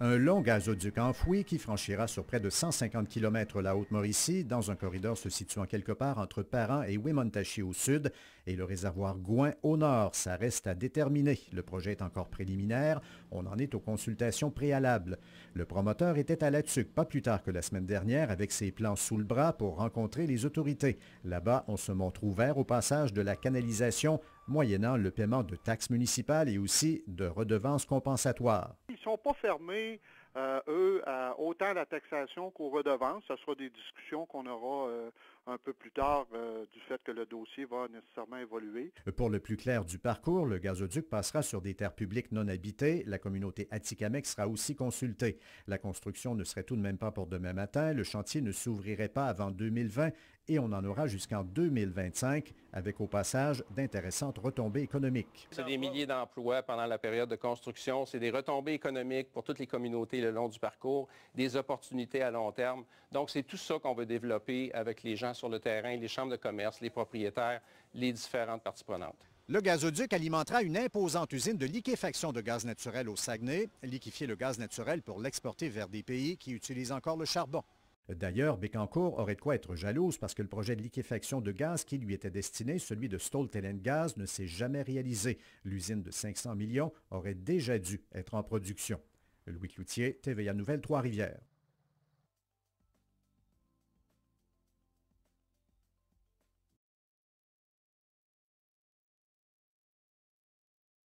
un long gazoduc enfoui qui franchira sur près de 150 km la Haute-Mauricie dans un corridor se situant quelque part entre Parent et Wimontachi au sud et le réservoir Gouin au nord. Ça reste à déterminer. Le projet est encore préliminaire. On en est aux consultations préalables. Le promoteur était à Latuc pas plus tard que la semaine dernière avec ses plans sous le bras pour rencontrer les autorités. Là-bas, on se montre ouvert au passage de la canalisation moyennant le paiement de taxes municipales et aussi de redevances compensatoires. Ils sont pas fermés euh, eux, autant la taxation qu'aux redevances. Ce sera des discussions qu'on aura euh, un peu plus tard euh, du fait que le dossier va nécessairement évoluer. Pour le plus clair du parcours, le gazoduc passera sur des terres publiques non habitées. La communauté Atikamekw sera aussi consultée. La construction ne serait tout de même pas pour demain matin. Le chantier ne s'ouvrirait pas avant 2020 et on en aura jusqu'en 2025, avec au passage d'intéressantes retombées économiques. C'est des milliers d'emplois pendant la période de construction. C'est des retombées économiques pour toutes les communautés le long du parcours, des opportunités à long terme. Donc, c'est tout ça qu'on veut développer avec les gens sur le terrain, les chambres de commerce, les propriétaires, les différentes parties prenantes. Le gazoduc alimentera une imposante usine de liquéfaction de gaz naturel au Saguenay, liquéfier le gaz naturel pour l'exporter vers des pays qui utilisent encore le charbon. D'ailleurs, Bécancourt aurait de quoi être jalouse parce que le projet de liquéfaction de gaz qui lui était destiné, celui de Stoltelen Gaz, ne s'est jamais réalisé. L'usine de 500 millions aurait déjà dû être en production. Louis Cloutier, TVA Nouvelle, Trois-Rivières.